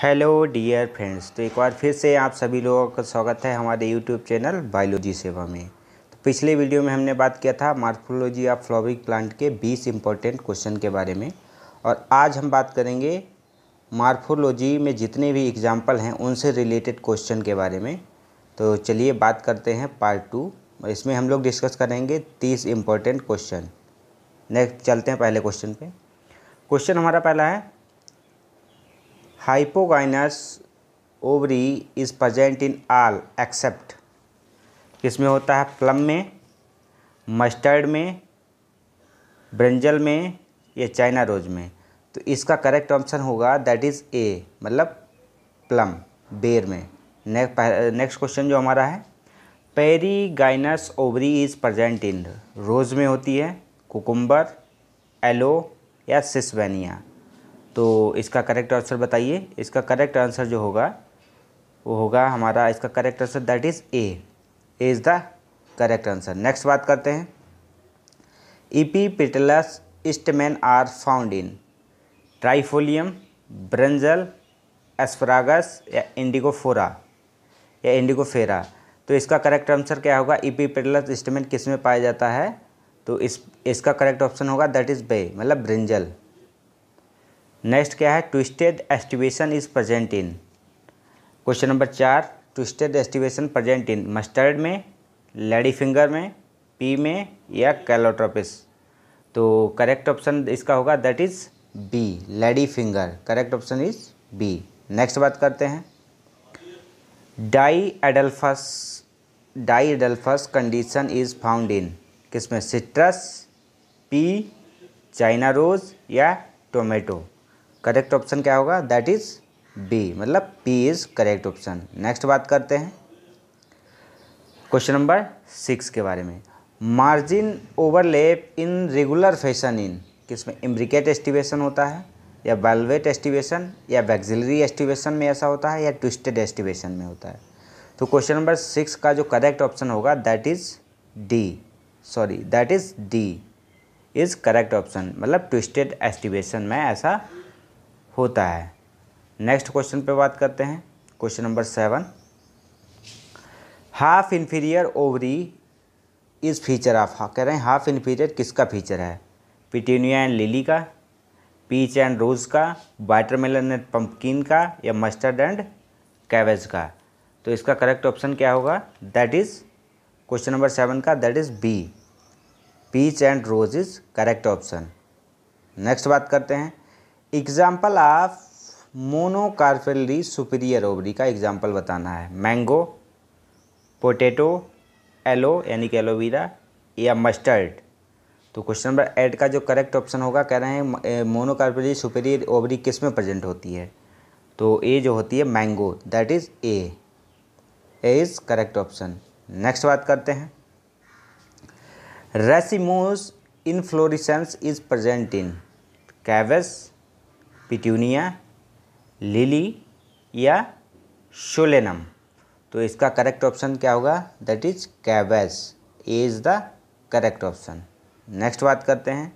hello dear friends तो एक बार फिर से आप सभी लोगों का स्वागत है हमारे यूट्यूब चैनल बायोलॉजी सेवा में तो पिछले वीडियो में हमने बात किया था मार्फोलॉजी ऑफ फ्लॉवरिंग प्लांट के 20 इंपॉर्टेंट क्वेश्चन के बारे में और आज हम बात करेंगे मार्फोलॉजी में जितने भी एग्जाम्पल हैं उनसे रिलेटेड क्वेश्चन के बारे में तो चलिए बात करते हैं पार्ट टू इसमें हम लोग डिस्कस करेंगे तीस इम्पोर्टेंट क्वेश्चन नेक्स्ट चलते हैं पहले क्वेश्चन पर क्वेश्चन हमारा पहला है hypogynous ovary is present in all except किसमें होता है प्लम में मस्टर्ड में ब्रंजल में या चाइना रोज में तो इसका करेक्ट ऑप्शन होगा दैट इज़ ए मतलब प्लम बेर में नेक्स्ट क्वेश्चन जो हमारा है perigynous ovary is present in rose में होती है कुकुम्बर एलो या सिस्वेनिया तो इसका करेक्ट आंसर बताइए इसका करेक्ट आंसर जो होगा वो होगा हमारा इसका correct answer that is A is the correct answer next बात करते हैं petalous stamen are found in trifolium brinjal asparagus या इंडिगोफोरा या इंडिगोफेरा तो इसका करेक्ट आंसर क्या होगा पिटलस e इस्टमैन किस में पाया जाता है तो इस इसका करेक्ट ऑप्शन होगा दैट इज़ बे मतलब ब्रिंजल नेक्स्ट क्या है twisted aestivation is present in question number चार twisted aestivation present in mustard में लेडी फिंगर में पी में या कैलोट्रोपिस तो करेक्ट ऑप्शन इसका होगा that is B lady finger correct option is B next बात करते हैं diadelphous diadelphous condition is found in किसमें सिट्रस पी चाइना रोज़ या टोमेटो करेक्ट ऑप्शन क्या होगा दैट इज़ बी मतलब pea is correct option next बात करते हैं क्वेश्चन नंबर सिक्स के बारे में margin overlap in regular fashion in किसमें इम्ब्रिकेट एस्टिवेशन होता है या बालवेट एस्टिवेशन या वैक्सिलरी एस्टिवेशन में ऐसा होता है या ट्विस्टेड एस्टिवेशन में होता है तो क्वेश्चन नंबर सिक्स का जो करेक्ट ऑप्शन होगा that is D sorry that is D is correct option मतलब ट्विस्टेड एस्टिवेशन में ऐसा होता है नेक्स्ट क्वेश्चन पे बात करते हैं question number seven half inferior ovary is feature of कह रहे हैं हाफ इन्फीरियर किसका फीचर है पिटूनिया एंड लिली का पीच एंड रोज का वाटरमेलन एंड पंपकिन का या मस्टर्ड एंड कैबेज का तो इसका करेक्ट ऑप्शन क्या होगा that is question number seven का that is B peach and rose is correct option next बात करते हैं example of monocarpellary superior ovary का एग्जाम्पल बताना है मैंगो पोटैटो एलो यानी कि एलोवेरा या मस्टर्ड तो क्वेश्चन नंबर एट का जो करेक्ट ऑप्शन होगा कह रहे हैं मोनोकार्पेलरी सुपीरियर ओवरी किस में प्रेजेंट होती है तो ए जो होती है mango that is A is correct option next बात करते हैं racemose inflorescence is present in cabbage petunia lily या शोलेनम तो इसका करेक्ट ऑप्शन क्या होगा that is cabbage A is the correct option next बात करते हैं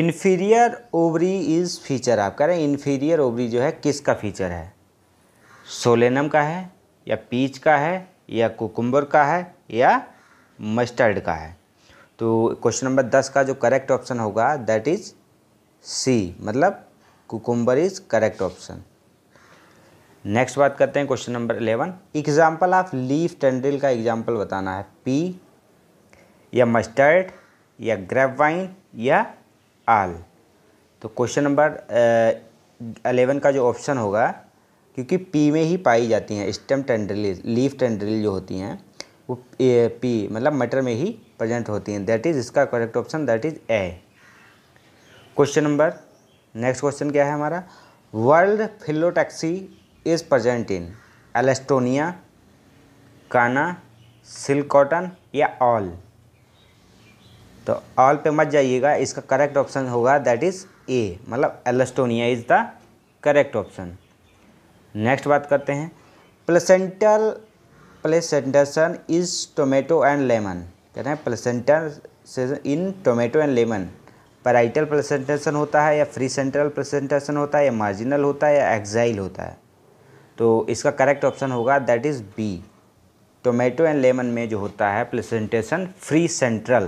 इन्फीरियर ओवरी इज़ फीचर आप कह रहे हैं इन्फीरियर ओवरी जो है किसका फीचर है सोलेनम का है या पीच का है या कुकुम्बर का है या मस्टर्ड का है तो क्वेश्चन नंबर दस का जो करेक्ट ऑप्शन होगा दैट इज़ सी मतलब cucumber is correct option next बात करते हैं question number eleven example of leaf tendril का एग्जाम्पल बताना है पी या मस्टर्ड या ग्रेप वाइन या आल तो क्वेश्चन नंबर अलेवन का जो ऑप्शन होगा क्योंकि पी में ही पाई जाती हैं स्टेम टेंड्रिल लीफ टेंड्रिल जो होती हैं वो पी मतलब मटर में ही प्रेजेंट होती हैं दैट इज़ इसका correct option that is A question number next question क्या है हमारा whorled phyllotaxy is present in alstonia काना कॉटन या ऑल तो ऑल पे मत जाइएगा इसका करेक्ट ऑप्शन होगा दैट इज़ ए मतलब alstonia is the correct option next बात करते हैं placental placentation is tomato and lemon कहते हैं placental in tomato and lemon parietal presentation होता है या फ्री सेंट्रल प्रेजेंटेशन होता है या मार्जिनल होता है या एक्साइल होता है तो इसका करेक्ट ऑप्शन होगा that is B tomato and lemon में जो होता है प्रेजेंटेशन फ्री सेंट्रल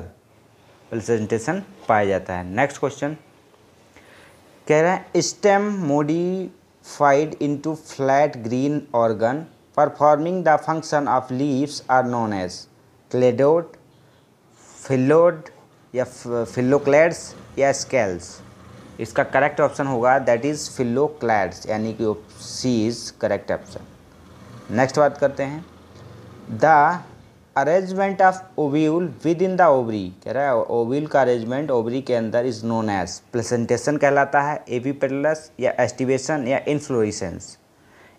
प्रेजेंटेशन पाया जाता है नेक्स्ट क्वेश्चन कह रहे हैं stem modified into flat green organ performing the function of leaves are known as cladode phyllode या फिल्लोक्लैड्स या स्केल्स इसका करेक्ट ऑप्शन होगा दैट इज़ फिल्लोक्लैड्स यानी कि C is correct option next बात करते हैं the arrangement of ovule within the ovary कह रहा है ओव्यूल का अरेंजमेंट ओवरी के अंदर इज नोन एज प्लेसेंटेशन कहलाता है एवी पेटलस या एस्टिवेशन या इन्फ्लोरिसेंस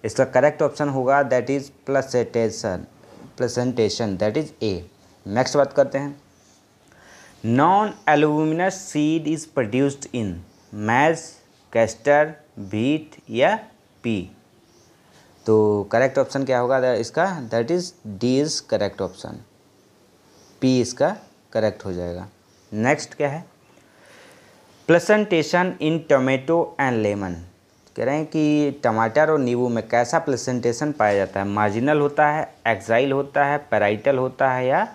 इसका करेक्ट ऑप्शन होगा that is placentation placentation that is A next बात करते हैं non albuminous seed is produced in maize castor beet या पी तो करेक्ट ऑप्शन क्या होगा इसका that is D is correct option pea इसका करेक्ट हो जाएगा नेक्स्ट क्या है placentation in tomato and lemon कह रहे हैं कि टमाटर और नींबू में कैसा प्लेसेंटेशन पाया जाता है मार्जिनल होता है एक्साइल होता है पेराइटल होता है या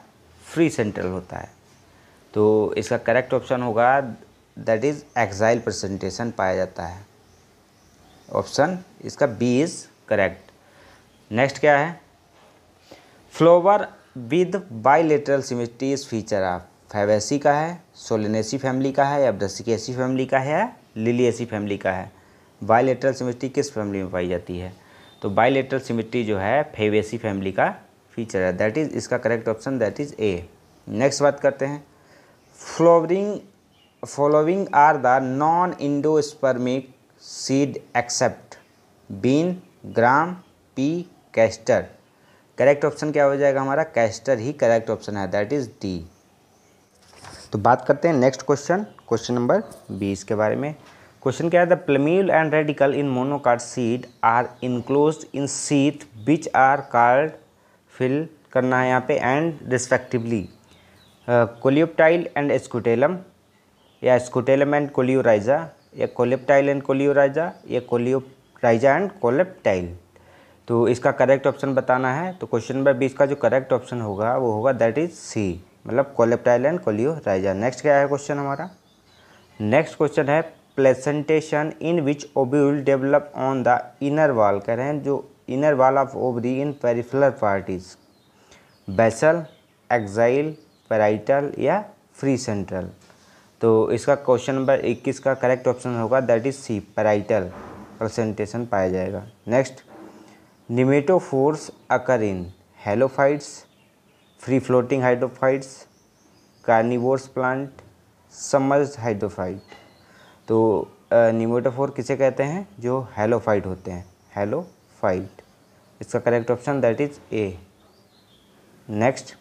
फ्री सेंट्रल होता है तो इसका करेक्ट ऑप्शन होगा दैट इज़ एक्साइल प्रजेंटेशन पाया जाता है ऑप्शन इसका बी इज़ करेक्ट नेक्स्ट क्या है flower with bilateral symmetry is feature of fabaceae का है सोलिनेसी फैमिली का है या ब्रसिकेसी फैमिली का है या लिलियसी फैमिली का है बाइलेटरल सिमिट्री किस फैमिली में पाई जाती है तो बाइलेटरल सिमिट्री जो है फेवेसी फैमिली का फीचर है दैट इज़ इसका correct option that is A next बात करते हैं flowering following are the non endospermic seed except bean gram pea castor correct option क्या हो जाएगा हमारा कैस्टर ही करेक्ट ऑप्शन है दैट इज डी तो बात करते हैं नेक्स्ट क्वेश्चन क्वेश्चन नंबर बीस के बारे में क्वेश्चन क्या है the plumule and radicle in monocot seed are enclose in sheath which are called fill करना है यहाँ पे and respectively coleoptile and scutellum या स्कूटेलम एंड कोलियोराइजा या कोलेप्टाइल एंड कोलियोराइजा या कोलियोराइजा एंड कोलेप्टाइल तो इसका करेक्ट ऑप्शन बताना है तो क्वेश्चन नंबर बीस का जो करेक्ट ऑप्शन होगा वो होगा दैट इज सी मतलब कोलेप्टाइल एंड कोलियोराइजा नेक्स्ट क्या है क्वेश्चन हमारा नेक्स्ट क्वेश्चन है placentation in which ovule develop on the inner wall कह रहे हैं जो inner wall of ovary in peripheral parts basal axile parietal या फ्री सेंट्रल तो इसका क्वेश्चन नंबर 21 का करेक्ट ऑप्शन होगा that is C parietal presentation पाया जाएगा next nematophores occur in halophytes free floating hydrophytes carnivorous plant submerged hydrophyte तो nematophore किसे कहते हैं जो हेलोफाइट होते हैं हेलोफाइट इसका correct option that is A next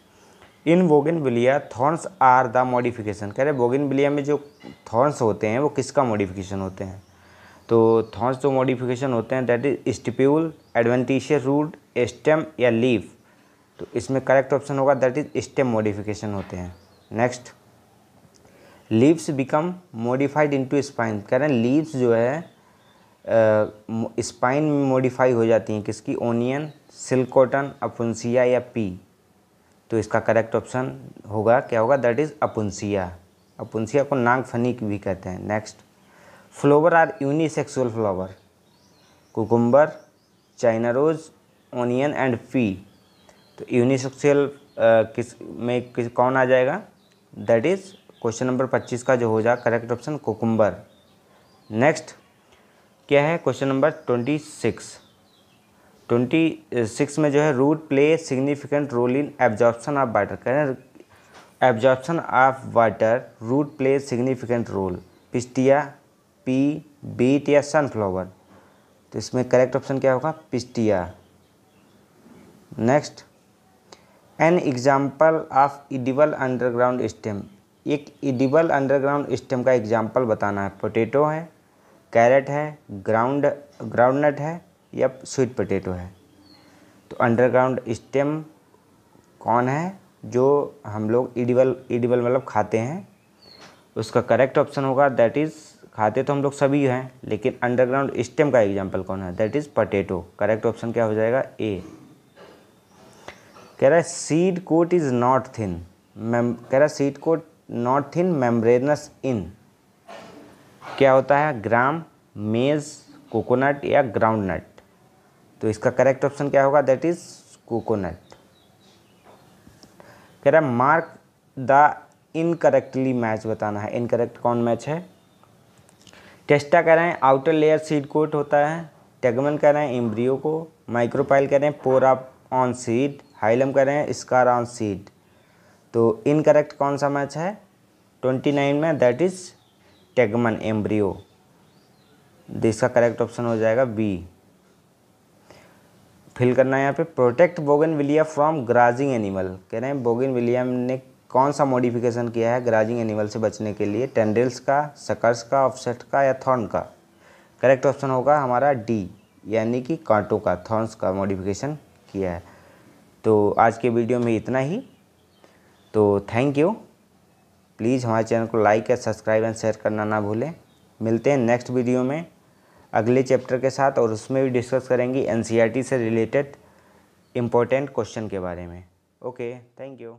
in bougainvillea thorns are the modification कह रहे वोगिन बिलिया में जो थॉर्न्स होते हैं वो किसका मॉडिफिकेशन होते हैं तो थॉर्न्स जो मॉडिफिकेशन होते हैं that is stipule adventitious root stem या लीव तो इसमें करेक्ट ऑप्शन होगा दैट इज स्टेम मॉडिफिकेशन होते हैं next leaves become modified into spine कह रहे हैं लीव्स जो है स्पाइन में मॉडिफाई हो जाती हैं किसकी ओनियन सिल्कोटन अपुंसिया या पी तो इसका करेक्ट ऑप्शन होगा क्या होगा दैट इज़ अपुंसिया अपुंसिया को नांग फनी भी कहते हैं next flower are unisexual flower cucumber China rose onion and pea तो यूनिसेक्सुअल किस में किस कौन आ जाएगा दैट इज़ क्वेश्चन नंबर पच्चीस का जो हो जाएगा करेक्ट ऑप्शन कोकुम्बर नेक्स्ट क्या है question number twenty six twenty six में जो है root play significant role in absorption of water हैं absorption of water root play significant role pistia pea beet या सनफ्लावर तो इसमें करेक्ट ऑप्शन क्या होगा pistia next an example of edible underground stem एक इडिबल अंडरग्राउंड स्टेम का example बताना है पोटैटो है कैरेट है ग्राउंड ग्राउंड नट है या स्वीट पटेटो है तो अंडरग्राउंड स्टेम कौन है जो हम लोग ईडिबल ईडिबल मतलब खाते हैं उसका करेक्ट ऑप्शन होगा दैट इज़ खाते तो हम लोग सभी हैं लेकिन अंडरग्राउंड स्टेम का एग्जाम्पल कौन है that is potato correct option क्या हो जाएगा ए कह रहा है seed coat is not thin मैम कह रहा है seed coat not thin membranous in क्या होता है ग्राम मेज़ कोकोनट या ग्राउंड नट तो इसका करेक्ट ऑप्शन क्या होगा दैट इज कोकोनट कह रहा है मार्क द इनकरेक्टली मैच बताना है इनकरेक्ट कौन मैच है टेस्टा कह रहे हैं आउटर लेयर सीड कोट होता है टेगमन कह रहे हैं एम्ब्रियो को माइक्रोपाइल कह रहे हैं पोरा ऑन सीड हाइलम कह रहे हैं स्कार ऑन सीड तो इनकरेक्ट कौन सा मैच है ट्वेंटी नाइन में दैट इज टेगमन एम्ब्रियो इसका करेक्ट ऑप्शन हो जाएगा बी फिल करना है यहाँ पे protect bougainvillea from grazing animal कह रहे हैं बोगन विलिया ने कौन सा मॉडिफिकेशन किया है ग्राजिंग एनिमल से बचने के लिए टेंडल्स का सकर्स का ऑफसेट का या थॉर्न का करेक्ट ऑप्शन होगा हमारा डी यानी कि कांटों का थॉर्न्स का मॉडिफिकेशन किया है तो आज के वीडियो में इतना ही तो थैंक यू प्लीज़ हमारे चैनल को लाइक या सब्सक्राइब एंड शेयर करना ना भूलें मिलते हैं नेक्स्ट वीडियो में अगले चैप्टर के साथ और उसमें भी डिस्कस करेंगे एन e से रिलेटेड इम्पोर्टेंट क्वेश्चन के बारे में ओके थैंक यू